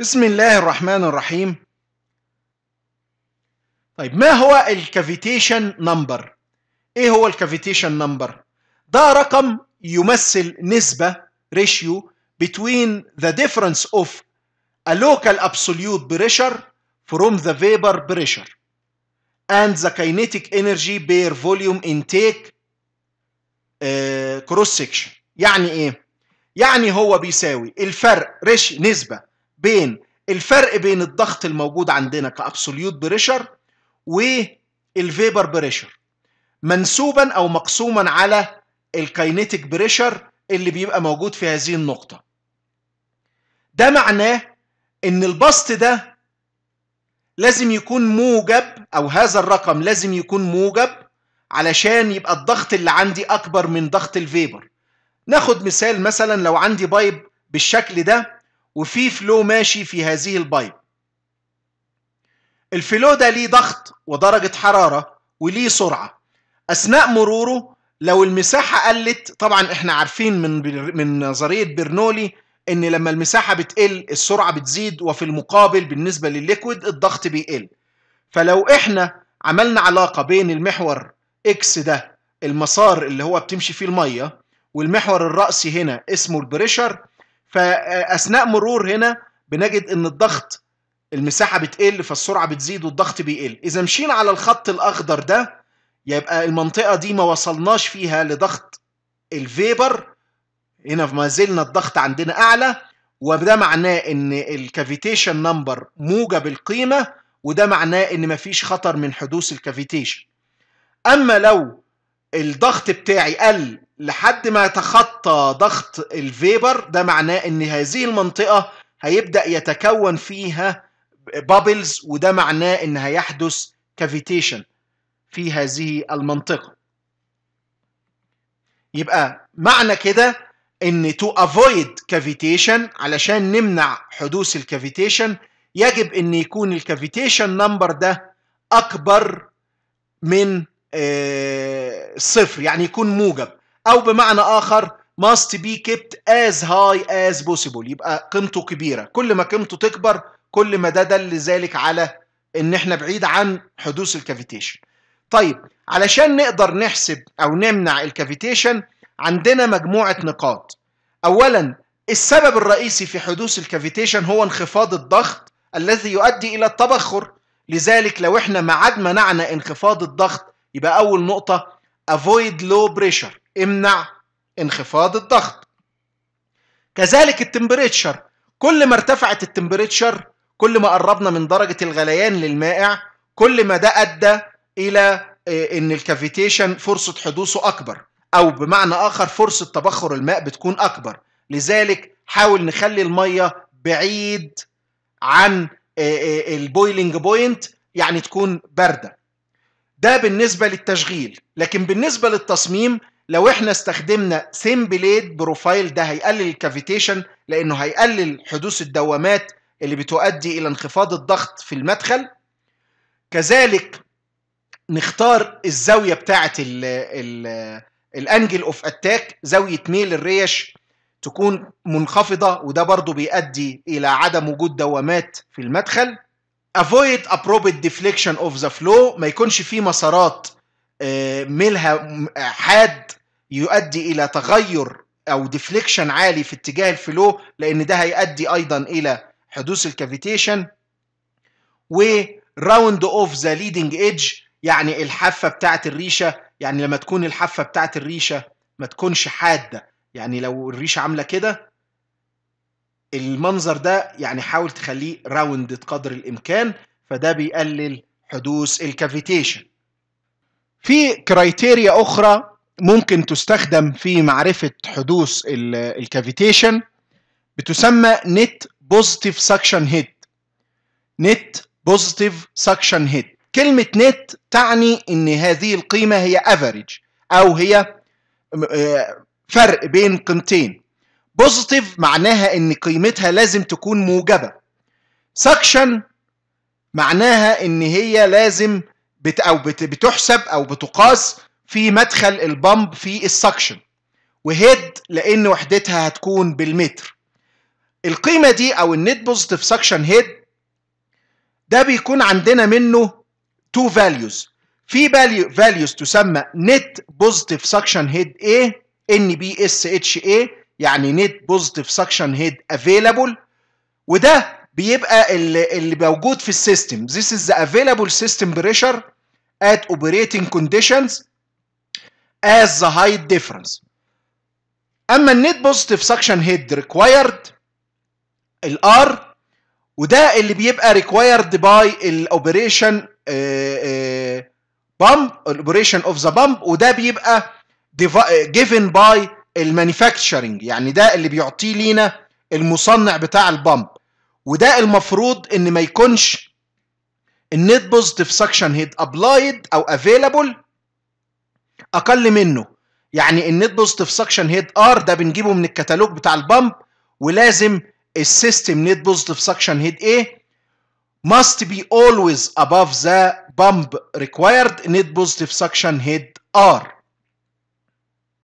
بسم الله الرحمن الرحيم طيب ما هو الكافيتيشن نمبر ايه هو الكافيتيشن نمبر ده رقم يمثل نسبة ريشيو between the difference of a local absolute pressure from the vapor pressure and the kinetic energy per volume intake uh, cross section يعني ايه يعني هو بيساوي الفرق ريش نسبه بين الفرق بين الضغط الموجود عندنا كابسوليوت بريشر والفيبر بريشر منسوبا او مقسوما على الكاينيتيك بريشر اللي بيبقى موجود في هذه النقطة ده معناه ان البسط ده لازم يكون موجب او هذا الرقم لازم يكون موجب علشان يبقى الضغط اللي عندي اكبر من ضغط الفيبر ناخد مثال مثلا لو عندي بايب بالشكل ده وفي فلو ماشي في هذه البايب الفلو ده ليه ضغط ودرجة حرارة وليه سرعة أثناء مروره لو المساحة قلت طبعا احنا عارفين من بر... من نظرية برنولي ان لما المساحة بتقل السرعة بتزيد وفي المقابل بالنسبة للليكويد الضغط بيقل فلو احنا عملنا علاقة بين المحور اكس ده المسار اللي هو بتمشي فيه المية والمحور الرأسي هنا اسمه البريشر فاثناء مرور هنا بنجد ان الضغط المساحه بتقل فالسرعه بتزيد والضغط بيقل اذا مشينا على الخط الاخضر ده يبقى المنطقه دي ما وصلناش فيها لضغط الفيبر هنا ما زلنا الضغط عندنا اعلى وده معناه ان الكافيتيشن نمبر موجب القيمه وده معناه ان مفيش خطر من حدوث الكافيتيشن اما لو الضغط بتاعي قل لحد ما يتخطى ضغط الفيبر ده معناه ان هذه المنطقة هيبدأ يتكون فيها بابلز وده معناه ان هيحدث كافيتيشن في هذه المنطقة يبقى معنى كده ان to avoid cavitation علشان نمنع حدوث الكافيتيشن يجب ان يكون الكافيتيشن نمبر ده اكبر من آه، صفر يعني يكون موجب او بمعنى اخر must be kept as high as possible يبقى قيمته كبيره كل ما قيمته تكبر كل ما ده دل ذلك على ان احنا بعيد عن حدوث الكافيتيشن طيب علشان نقدر نحسب او نمنع الكافيتيشن عندنا مجموعه نقاط اولا السبب الرئيسي في حدوث الكافيتيشن هو انخفاض الضغط الذي يؤدي الى التبخر لذلك لو احنا ما عاد منعنا انخفاض الضغط يبقى أول نقطة avoid low pressure امنع انخفاض الضغط كذلك التمبريتشر كل ما ارتفعت التمبريتشر كل ما قربنا من درجة الغليان للمائع كل ما ده أدى إلى آه، إن الكافيتيشن فرصة حدوثه أكبر أو بمعنى آخر فرصة تبخر الماء بتكون أكبر لذلك حاول نخلي المية بعيد عن آه، آه، البويلنج بوينت يعني تكون باردة ده بالنسبة للتشغيل لكن بالنسبة للتصميم لو احنا استخدمنا سيم بليد بروفايل ده هيقلل الكافيتيشن لانه هيقلل حدوث الدوامات اللي بتؤدي الى انخفاض الضغط في المدخل كذلك نختار الزاوية بتاعة الانجل اوف اتاك زاوية ميل الريش تكون منخفضة وده برضو بيؤدي الى عدم وجود دوامات في المدخل avoid appropriate deflection of the flow ما يكونش في مسارات آه، ميلها آه، حاد يؤدي الى تغير او ديفليكشن عالي في اتجاه الفلو لان ده هيؤدي ايضا الى حدوث الكافيتيشن و راوند اوف ذا ليدنج ايدج يعني الحافه بتاعه الريشه يعني لما تكون الحافه بتاعه الريشه ما تكونش حاده يعني لو الريشه عامله كده المنظر ده يعني حاول تخليه راوند قدر الامكان فده بيقلل حدوث الكافيتيشن في كرايتيريا اخرى ممكن تستخدم في معرفه حدوث الكافيتيشن بتسمى نت بوزيتيف سكشن هيد نت بوزيتيف سكشن هيد كلمه نت تعني ان هذه القيمه هي افريج او هي آه، فرق بين قيمتين بوزيتيف معناها ان قيمتها لازم تكون موجبه سكشن معناها ان هي لازم بت او بت بتحسب او بتقاس في مدخل البامب في السكشن وهيد لان وحدتها هتكون بالمتر القيمه دي او النت بوزيتيف سكشن هيد ده بيكون عندنا منه تو فاليوز في فاليو فاليوز تسمى نت بوزيتيف سكشن هيد ايه ان بي اس اتش ايه يعني نيت بوزيتيف سكشن هيد افيلابل وده بيبقى اللي, اللي موجود في السيستم this is the available system pressure at operating conditions as the height difference اما النت بوزيتيف سكشن هيد required الار وده اللي بيبقى required by الاوبريشن بامب الاوبريشن اوف ذا بامب وده بيبقى given by المانيفاكتشرنج يعني ده اللي بيعطيه لينا المصنع بتاع البامب وده المفروض ان ما يكونش النت بوزيتيف سكشن هيد ابلايد او افيلابل اقل منه يعني النت بوزيتيف سكشن هيد ار ده بنجيبه من الكتالوج بتاع البامب ولازم السيستم نت بوزيتيف سكشن هيد ايه must be always above the bump required net positive suction head R